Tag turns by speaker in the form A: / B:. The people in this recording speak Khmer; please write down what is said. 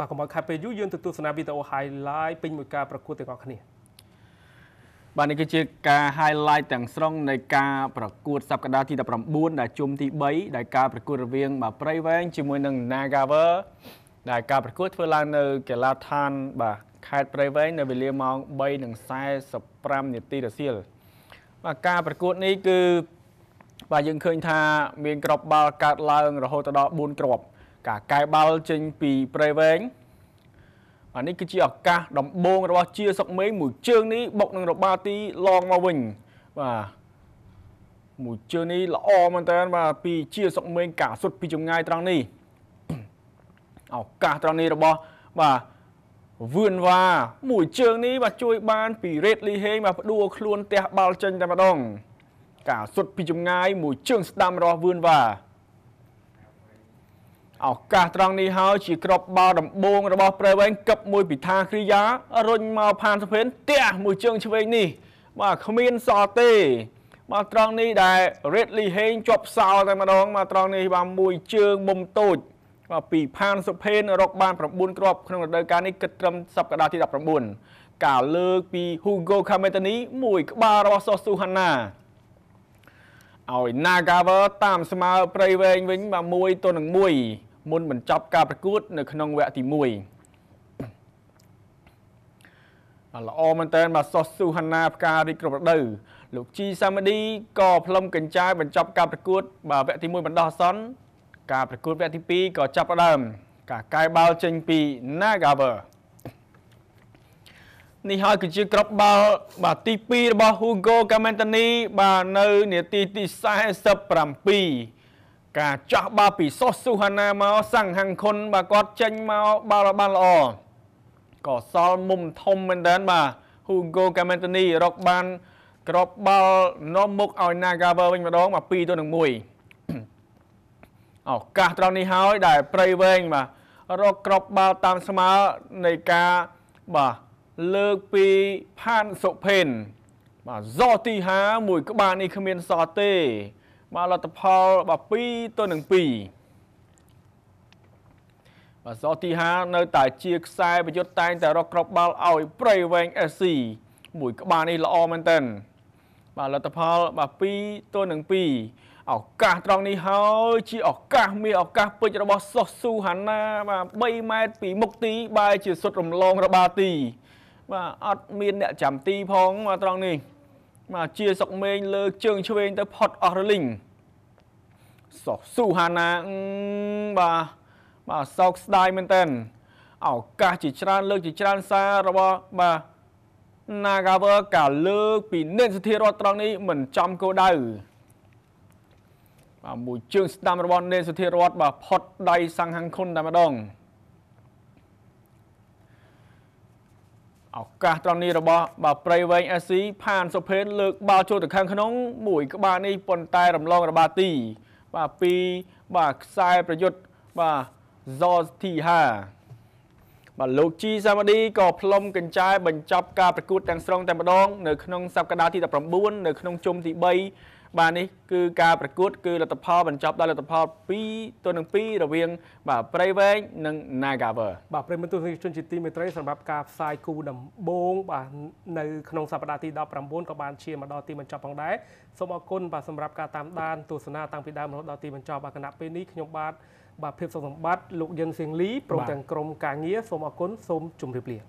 A: បាទកុំឲ្យខាត់ពេលយូរយើងទៅទស្សនាវីដេអូ highlight ពេញមួយការប្រកួតទាំងអស់គ្នា
B: បាទនេះគឺជាការ highlight ទាំងស្រុងនៃការប្រកួតសប្តាហ៍ទី19ដែលជុំទី3ដែលការប្រកួតរវាងបាទប្រៃវែងជាមួយនឹង Nagaver ដែលការប្រកួតធ្វើឡើងនៅកីឡាដ្ឋាន បាទខេត្តព្រៃវែងនៅវេលាម៉ោង3:45នាទីរសៀលបាទការប្រកួតនេះគឺបាទយើងឃើញថាមានក្របបាល់កើតឡើងរហូតដល់4គ្រាប់ការកែបាល់ចេញពីព្រៃវែងអានេះគឺជាឱកាសដំបូងរបស់ជាសុកមេងមួយជើងនេះបុកនឹងរបាល់ទីឡងមកវិញបាទមួយជើងនេះល្អមែនតើបាទពីជាសុកមេង ការសុទ្ធពីចម្ងាយត្រង់នេះឱកាសត្រង់នេះរបស់បាទវឿនវ៉ាមួយជើងនេះបាទជួយ បាន ពីរ៉េតលីហេងបាទផ្ដួលខ្លួនទះបាល់ចេញតែម្ដងការសុទ្ធពីចម្ងាយមួយជើងស្ដាំរបស់វឿនវ៉ាឱកាសត្រង់នេះហើយជាក្របបាល់ដំបូងរបស់ប្រើវែងកឹបមួយពិថាគ្រីយ៉ារុញមកផានសុភេនទះមួយជើងឆ្វេងនេះ បាទគ្មានសល់ទេបាទត្រង់នេះដែល Redley Hein ជាប់សោតែម្ដងបាទត្រង់នេះបាទមួយជើងមុំតូចបាទពីផានសុភេនរកបាន9គ្រាប់ក្នុងរដូវកាលនេះគិតត្រឹមសប្ដាហ៍ទី19ការលើកពី Hugo Cametani មួយក្បាលរបស់ Sosu Hana ឲ្យ Nagawa តាមស្មើព្រៃវែងវិញបាទ1ទៅនឹង1មុនបញ្ចប់ការប្រកួតនៅក្នុងវគ្គទី1ល្អមែនតើមកសុសស៊ូហាណាផ្ការរីកគ្រប់រដូវលោកជីសាមឌីក៏ផ្លុំកញ្ចាយបញ្ចប់ការប្រកួត បាទវគ្គទី1បណ្ដោះអាសន្នការប្រកួតវគ្គទី2ក៏ចាប់ផ្ដើម ការកាយបាល់ចេញពី Nagaver នេះហើយ គឺជាក្របបាល់បាទទី2របស់ Hugo Camentani បាទនៅនាទីទី47ការចោះបាល់ពីសុសសុហាណាមកសង្ហង្គុន បាទគាត់ចេញមកបាល់បានល្អក៏សល់មុំធំមែនដែរបាទ Hugo Camentoni រកបាន ក្របបាល់នាំមុខឲ្យ Nagawa វិញម្ដងបាទ2ទៅនឹង1ឱកាសត្រង់នេះហើយដែលប្រៃវែងបាទរកក្របបាល់តាមស្មើនៃការបាទលើកពីផានសុផេនបាទ Zotiha មួយក្បាលនេះគ្មានសល់ទេបាទលទ្ធផលបាទ2ទៅនឹង2បាទសតទី5នៅតែជាខ្សែប្រយុទ្ធតែងតែរកក្របបាល់ឲ្យព្រៃវែង SC មួយក្បាលនេះល្អមែនទែនបាទលទ្ធផលបាទ2ទៅនឹង2ឱកាសត្រង់នេះហើយជាឱកាស មានឱកាស ពេចរបស់សុសស៊ូហាណាបាទ3ម៉ែត្រពីមុខទីបែរជា សុទ្ធរំលងរបាល់ទីបាទអត់មានអ្នកចាំទីផងបាទត្រង់នេះបាទជាសុកមេងលើកជើងឆ្វេងទៅផុតអស់រលីងសោះស៊ូហាណាបាទបាទសោកស្ដាយមែនតើឱកាសជាច្រើន លើកជាច្រើនសាររបស់បាទ Nagaver កាលើក ពីនេនសធិរដ្ឋត្រង់នេះមិនចំគោដៅបាទមួយជើងស្ដាំរបស់នេនសធិរដ្ឋបាទផុតដៃសង្ហាំងខុនតែម្ដងឱកាសត្រង់នេះរបស់បាប្រៃវែងអេស៊ីផានសុភេនលើកបាល់ចូលទៅខាងក្នុងមួយក្បាលនេះប៉ុន្តែរំលងរបាទី បាទពីបាទខ្សែប្រយុទ្ធបាទ Zor Thiha បាទលោកជីសាមឌីក៏ផ្លុំកញ្ចែបញ្ចប់ការប្រកួតទាំងស្រុងតែម្ដងនៅក្នុងសប្ដាហ៍ទី19នៅក្នុងជុំទី3បាទនេះគឺការប្រកួតគឺលទ្ធផលបញ្ចប់ដោយលទ្ធផល2ទល់នឹង2រវាងបាទព្រៃវែងនិង Nagaver
A: បាទប្រិមត្តទស្សនិកជនជាទីមេត្រីសម្រាប់ការផ្សាយគូដំបូងបាទនៅក្នុងសប្ដាហ៍ទី19ក៏បានឈានមកដល់ទីបញ្ចប់ផងដែរសូមអរគុណបាទសម្រាប់ការតាមដានទស្សនាតាំងពីដើមរហូតដល់ទីបញ្ចប់បាទគណៈពេលនេះខ្ញុំបាទបាទភាពសុខសម្បត្តិលោកយើងសៀងលីព្រមទាំងក្រុមការងារសូមអរគុណសូមជម្រាបលា